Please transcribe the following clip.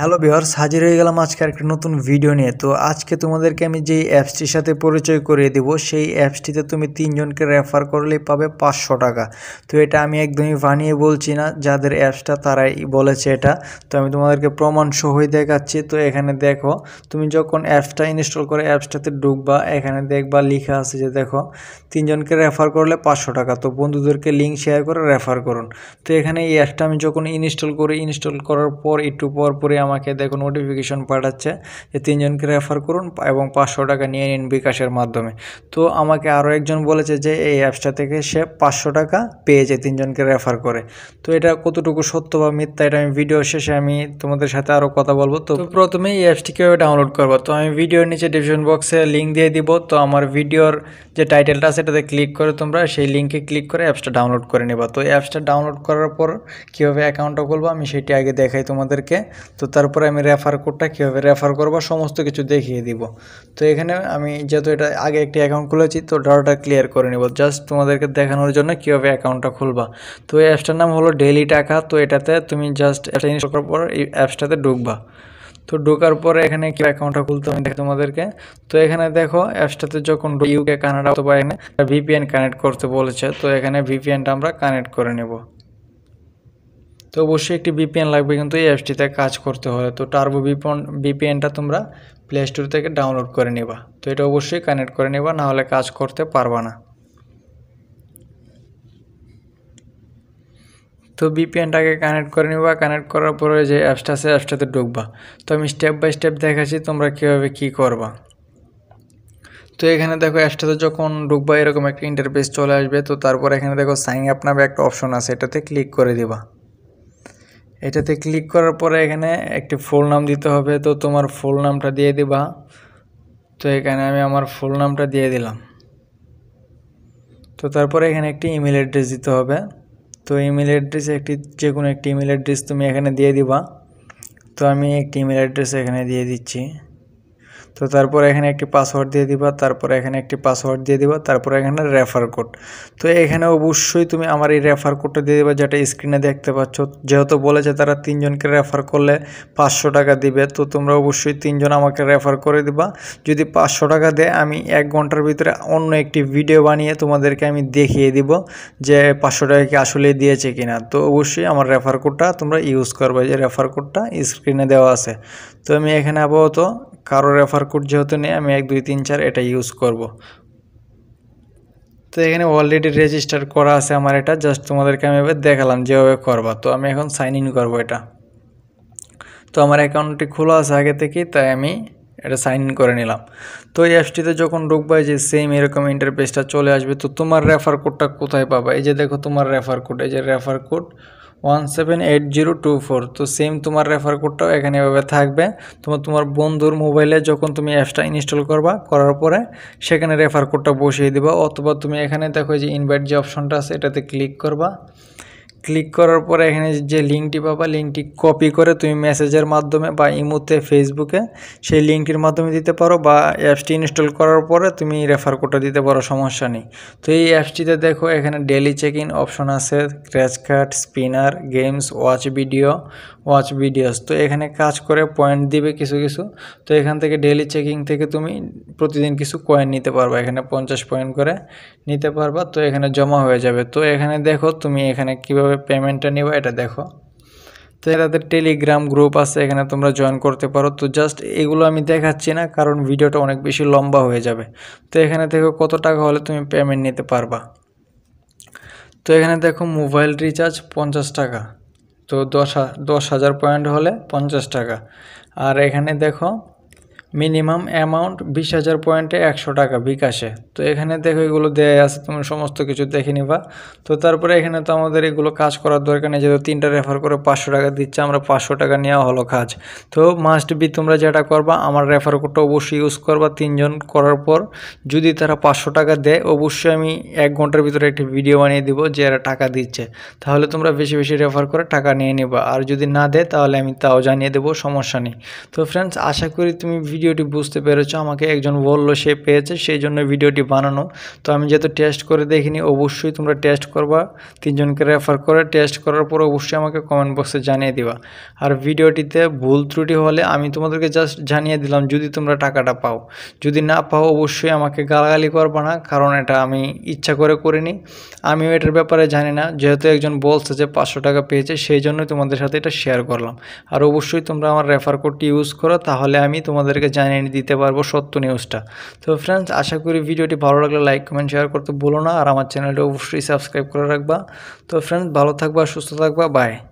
hello Bihar হাজির হয়ে গেলাম আজকে একটা নতুন ভিডিও নিয়ে তো আজকে তোমাদেরকে আমি যেই অ্যাপসটির সাথে পরিচয় করিয়ে দেব সেই অ্যাপসটিতে তুমি তিনজনকে রেফার করলেই পাবে পাঁচশো টাকা তো এটা আমি একদমই বানিয়ে বলছি না যাদের অ্যাপসটা তারাই বলেছে এটা তো আমি তোমাদেরকে প্রমাণ সহই দেখাচ্ছি তো এখানে দেখো তুমি যখন অ্যাপসটা ইনস্টল করে অ্যাপসটাতে ঢুকবা এখানে দেখবা লিখা আছে যে দেখো তিনজনকে রেফার করলে পাঁচশো টাকা তো বন্ধুদেরকে লিঙ্ক শেয়ার করে রেফার করুন তো এখানে এই অ্যাপসটা আমি যখন ইনস্টল করি ইনস্টল করার পর একটু পর পরে আমাকে দেখুন নোটিফিকেশন পাঠাচ্ছে যে তিনজনকে রেফার করুন এবং পাঁচশো টাকা নিয়ে নিন বিকাশের মাধ্যমে তো আমাকে আরও একজন বলেছে যে এই অ্যাপসটা থেকে সে পাঁচশো টাকা পেয়েছে তিনজনকে রেফার করে তো এটা কতটুকু সত্য বা মিথ্যা এটা আমি ভিডিও শেষে আমি তোমাদের সাথে আরও কথা বলবো তো প্রথমে এই অ্যাপসটি কীভাবে ডাউনলোড করবো তো আমি ভিডিওর নিচে ডিসক্রিপশন বক্সে লিঙ্ক দিয়ে দিব তো আমার ভিডিওর যে টাইটেলটা সেটাতে ক্লিক করে তোমরা সেই লিঙ্কে ক্লিক করে অ্যাপসটা ডাউনলোড করে নেবা তো অ্যাপসটা ডাউনলোড করার পর কীভাবে অ্যাকাউন্টটা খুলবো আমি সেটি আগে দেখাই তোমাদেরকে তো তারপরে আমি রেফার কোডটা কীভাবে রেফার করবো সমস্ত কিছু দেখিয়ে দিব তো এখানে আমি যেহেতু এটা আগে একটি অ্যাকাউন্ট খুলেছি তো ডাটাটা ক্লিয়ার করে নিব জাস্ট তোমাদেরকে দেখানোর জন্য কীভাবে অ্যাকাউন্টটা খুলবা তো এই অ্যাপসটার নাম হলো ডেলি টাকা তো এটাতে তুমি জাস্ট অ্যাপটা ইনস্টল করার পর এই অ্যাপসটাতে ঢুকবা তো ঢোকার পরে এখানে কি অ্যাকাউন্টটা খুলতে হবে দেখো তোমাদেরকে তো এখানে দেখো অ্যাপসটাতে যখন ইউকে কানাডা অথবা এখানে ভিপিএন কানেক্ট করতে বলেছে তো এখানে ভিপিএনটা আমরা কানেক্ট করে নেব তো অবশ্যই একটি বিপিএন লাগবে কিন্তু এই অ্যাপসটিতে কাজ করতে হবে তো টার্বো বিপন বিপিএনটা তোমরা প্লে স্টোর থেকে ডাউনলোড করে নেবা তো এটা অবশ্যই কানেক্ট করে নেবা নাহলে কাজ করতে পারবা না তো বিপিএনটাকে কানেক্ট করে নিবা কানেক্ট করার পরে যে অ্যাপসটা আছে অ্যাপসটাতে ঢুকবা তো আমি স্টেপ বাই স্টেপ দেখাচ্ছি তোমরা কীভাবে কি করবা তো এখানে দেখো অ্যাপসটাতে যখন ঢুকবা এরকম একটা ইন্টারফেস চলে আসবে তো তারপর এখানে দেখো সাইন আপ নামে একটা অপশন আছে এটাতে ক্লিক করে দেবা এটাতে ক্লিক করার পরে এখানে একটি ফুল নাম দিতে হবে তো তোমার ফুল নামটা দিয়ে দিবা তো এখানে আমি আমার ফুল নামটা দিয়ে দিলাম তো তারপরে এখানে একটি ইমেল অ্যাড্রেস দিতে হবে তো ইমেল অ্যাড্রেস একটি যে কোনো একটি ইমেল অ্যাড্রেস তুমি এখানে দিয়ে দিবা তো আমি একটি ইমেল অ্যাড্রেস এখানে দিয়ে দিচ্ছি তো তারপর এখানে একটি পাসওয়ার্ড দিয়ে দিবা তারপর এখানে একটি পাসওয়ার্ড দিয়ে দিবা তারপর এখানে রেফার কোড তো এখানে অবশ্যই তুমি আমার এই রেফার কোডটা দিয়ে দিবা যেটা স্ক্রিনে দেখতে পাচ্ছ যেহেতু বলেছে তারা তিনজনকে রেফার করলে পাঁচশো টাকা দিবে তো তোমরা অবশ্যই তিনজন আমাকে রেফার করে দিবা যদি পাঁচশো টাকা দেয় আমি এক ঘন্টার ভিতরে অন্য একটি ভিডিও বানিয়ে তোমাদেরকে আমি দেখিয়ে দিব যে পাঁচশো টাকা কি আসলে দিয়েছে কিনা তো অবশ্যই আমার রেফার কোডটা তোমরা ইউজ করবে যে রেফার কোডটা স্ক্রিনে দেওয়া আছে তো আমি এখানে আপাতত কারো রেফার কোড যেহেতু নেই আমি এক দুই তিন চার এটা ইউজ করব তো এখানে অলরেডি রেজিস্টার করা আছে আমার এটা জাস্ট তোমাদেরকে আমি এবার দেখালাম যেভাবে করবা তো আমি এখন সাইন ইন করবো এটা তো আমার অ্যাকাউন্টটি খোলা আছে আগে থেকেই তাই আমি এটা সাইন ইন করে নিলাম তো এই অ্যাপসটিতে যখন ঢুকবা যে সেম এরকম ইন্টারফেসটা চলে আসবে তো তোমার রেফার কোডটা কোথায় পাবা এই যে দেখো তোমার রেফার কোড এই যে refer code one seven eight zero two four তো সেম তোমার রেফার কোডটাও এখানে এভাবে থাকবে তোমার তোমার বন্ধুর মোবাইলে যখন তুমি অ্যাপসটা ইনস্টল করবা করার পরে সেখানে রেফার কোডটা বসিয়ে দিবা অথবা তুমি এখানে দেখো যে ইনভাইট যে অপশনটা আছে এটাতে ক্লিক করবা ক্লিক করার পরে এখানে যে লিঙ্কটি পাবা লিঙ্কটি কপি করে তুমি মেসেজের মাধ্যমে বা ইমোতে ফেসবুকে সেই লিঙ্কটির মাধ্যমে দিতে পারো বা অ্যাপসটি ইনস্টল করার পরে তুমি রেফার কোডটা দিতে পারো সমস্যা নেই তো এই অ্যাপসটিতে দেখো এখানে ডেলি চেক ইন অপশন আছে scratch card spinner games watch video watch videos তো এখানে কাজ করে পয়েন্ট দিবে কিছু কিছু তো এখান থেকে ডেলি চেকিং থেকে তুমি প্রতিদিন কিছু কয়েন নিতে পারবা এখানে পঞ্চাশ পয়েন্ট করে নিতে পারবা তো এখানে জমা হয়ে যাবে তো এখানে দেখো তুমি এখানে কীভাবে কীভাবে পেমেন্টটা নিব এটা দেখো তো তাদের টেলিগ্রাম গ্রুপ আছে এখানে তোমরা জয়েন করতে পারো তো জাস্ট এগুলো আমি দেখাচ্ছি না কারণ ভিডিওটা অনেক বেশি লম্বা হয়ে যাবে তো এখানে দেখো কত টাকা হলে তুমি পেমেন্ট নিতে পারবা তো এখানে দেখো মোবাইল রিচার্জ পঞ্চাশ টাকা তো দশ দশ হাজার পয়েন্ট হলে পঞ্চাশ টাকা আর এখানে দেখো মিনিমাম অ্যামাউন্ট বিশ হাজার পয়েন্টে একশো টাকা বিকাশে তো এখানে দেখো এগুলো দেয়া আছে তুমি সমস্ত কিছু দেখে নিবা তো তারপরে এখানে তো আমাদের এগুলো কাজ করার দরকার নেই যেহেতু তিনটা রেফার করে পাঁচশো টাকা দিচ্ছে আমরা পাঁচশো টাকা নেওয়া হলো কাজ তো মাস্ট বি তোমরা যেটা করবা আমার রেফার কোডটা অবশ্যই ইউজ করবা তিনজন করার পর যদি তারা পাঁচশো টাকা দেয় অবশ্যই আমি এক ঘন্টার ভিতরে একটি ভিডিও বানিয়ে দিব যে এরা টাকা দিচ্ছে তাহলে তোমরা বেশি বেশি রেফার করে টাকা নিয়ে নিবা আর যদি না দেয় তাহলে আমি তাও জানিয়ে দেবো সমস্যা নেই তো ফ্রেন্ডস আশা করি তুমি ভিডিও ভিডিওটি বুঝতে পেরেছো আমাকে একজন বললো সে পেয়েছে সেই জন্য ভিডিওটি বানানো তো আমি যেহেতু টেস্ট করে দেখিনি অবশ্যই তোমরা টেস্ট করবা তিনজনকে রেফার করে টেস্ট করার পর অবশ্যই আমাকে কমেন্ট বক্সে জানিয়ে দিবা আর ভিডিওটিতে ভুল ত্রুটি হলে আমি তোমাদেরকে জাস্ট জানিয়ে দিলাম যদি তোমরা টাকাটা পাও যদি না পাও অবশ্যই আমাকে গালাগালি করবা না কারণ এটা আমি ইচ্ছা করে করিনি আমিও এটার ব্যাপারে জানি না যেহেতু একজন বলছে যে পাঁচশো টাকা পেয়েছে সেই জন্যই তোমাদের সাথে এটা শেয়ার করলাম আর অবশ্যই তোমরা আমার রেফার কোডটি ইউজ করো তাহলে আমি তোমাদেরকে জানিয়ে দিতে পারবো সত্য নিউজটা তো ফ্রেন্ডস আশা করি ভিডিওটি ভালো লাগলে লাইক কমেন্ট শেয়ার করতে ভুলো না আর আমার চ্যানেলটি অবশ্যই সাবস্ক্রাইব করে রাখবা তো ফ্রেন্ডস ভালো থাকবা সুস্থ থাকবা বাই